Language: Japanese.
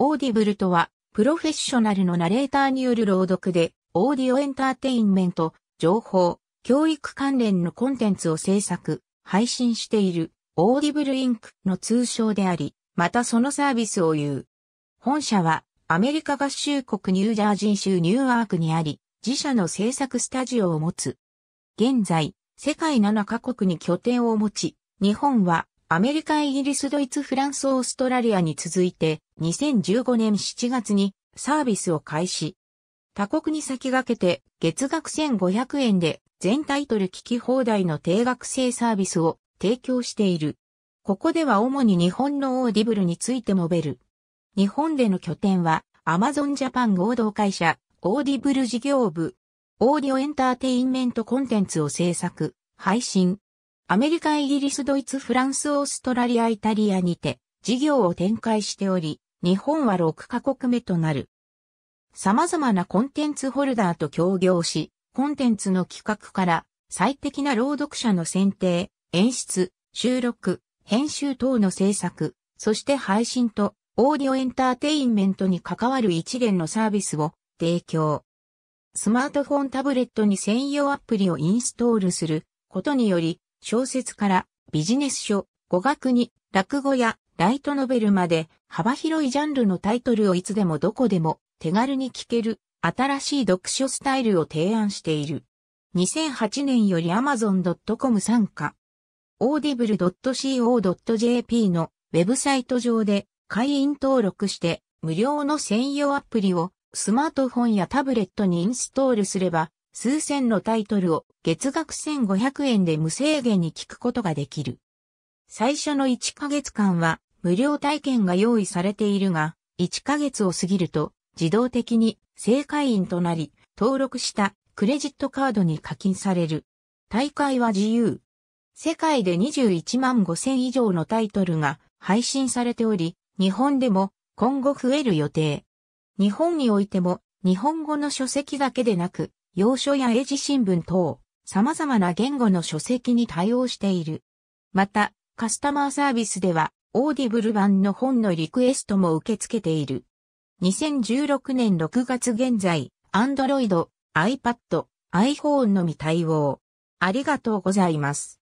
オーディブルとは、プロフェッショナルのナレーターによる朗読で、オーディオエンターテインメント、情報、教育関連のコンテンツを制作、配信している、オーディブルインクの通称であり、またそのサービスを言う。本社は、アメリカ合衆国ニュージャージー州ニューアークにあり、自社の制作スタジオを持つ。現在、世界7カ国に拠点を持ち、日本はアメリカ、イギリス、ドイツ、フランス、オーストラリアに続いて、2015年7月にサービスを開始。他国に先駆けて、月額1500円で全タイトル聞き放題の定額制サービスを提供している。ここでは主に日本のオーディブルについて述べる。日本での拠点は、アマゾンジャパン合同会社、オーディブル事業部、オーディオエンターテインメントコンテンツを制作、配信、アメリカ、イギリス、ドイツ、フランス、オーストラリア、イタリアにて事業を展開しており、日本は6カ国目となる。様々なコンテンツホルダーと協業し、コンテンツの企画から最適な朗読者の選定、演出、収録、編集等の制作、そして配信とオーディオエンターテインメントに関わる一連のサービスを提供。スマートフォンタブレットに専用アプリをインストールすることにより小説からビジネス書、語学に落語やライトノベルまで幅広いジャンルのタイトルをいつでもどこでも手軽に聞ける新しい読書スタイルを提案している。2008年より Amazon.com 参加。audible.co.jp のウェブサイト上で会員登録して無料の専用アプリをスマートフォンやタブレットにインストールすれば数千のタイトルを月額1500円で無制限に聞くことができる。最初の1ヶ月間は無料体験が用意されているが、1ヶ月を過ぎると自動的に正会員となり、登録したクレジットカードに課金される。大会は自由。世界で21万5千以上のタイトルが配信されており、日本でも今後増える予定。日本においても日本語の書籍だけでなく、要書や英字新聞等、様々な言語の書籍に対応している。また、カスタマーサービスでは、オーディブル版の本のリクエストも受け付けている。2016年6月現在、Android、iPad、iPhone のみ対応。ありがとうございます。